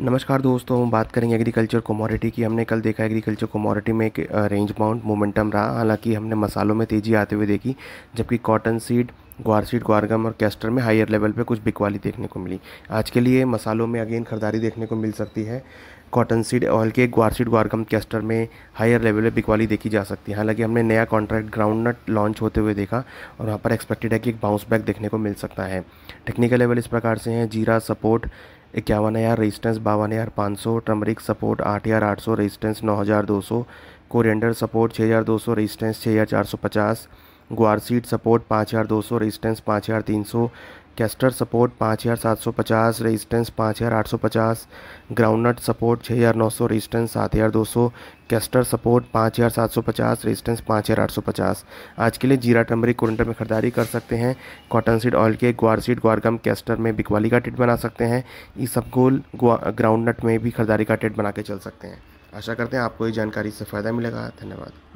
नमस्कार दोस्तों हम बात करेंगे एग्रीकल्चर कमोडिटी की हमने कल देखा एग्रीकल्चर कमोडिटी में एक रेंज बाउंड मोमेंटम रहा हालांकि हमने मसालों में तेज़ी आते हुए देखी जबकि cotton seed guar seed guar gum और कैस्टर में हायर लेवल पे कुछ बिकवाली देखने को मिली आज के लिए मसालों में अगेन खरीदारी देखने को मिल सकती है कॉटन सीड ऑयल के ग्वार सीड ग्वारगम कैस्टर में हायर लेवल पे बिकवाली देखी जा सकती है हालांकि हमने नया कॉन्ट्रैक्ट ग्राउंड नट लॉन्च होते हुए देखा और वहाँ पर एक्सपेक्टेड है कि एक बाउंस बैक देखने को मिल सकता है टेक्निकल लेवल इस प्रकार से हैं जीरा सपोर्ट इक्यावन हज़ार रजिस्टेंस बावन हज़ार पाँच सौ टर्मरिक सपोर्ट आठ हज़ार आठ सौ रजिस्टेंस नौ हज़ार दो सौ कोरेंडर सपोर्ट छः हज़ार दो सौ रजिस्टेंस छः हज़ार चार सौ पचास सीट सपोर्ट पाँच हज़ार दो सौ रजिस्टेंस पाँच हज़ार तीन सौ कैस्टर सपोर्ट पाँच हज़ार सात सौ पचास रजिस्टेंस पाँच हज़ार आठ सौ पचास ग्राउंडनट सपोर्ट छः हज़ार नौ सौ रजिस्टेंस सात हज़ार दो सौ कैस्टर सपोर्ट पाँच हज़ार सात सौ पचास रजिस्टेंस पाँच हज़ार आठ सौ पचास आज के लिए जीरा टम्बरी कुरंटर में खरीदारी कर सकते हैं कॉटन सीड ऑयल के ग्वार सीड ग्वारगम कैस्टर में बिकवाली का टिट बना सकते हैं इस गोल ग्राउंडनट में भी खरीदारी का टिट बना के चल सकते हैं आशा करते हैं आपको ये जानकारी से फ़ायदा मिलेगा धन्यवाद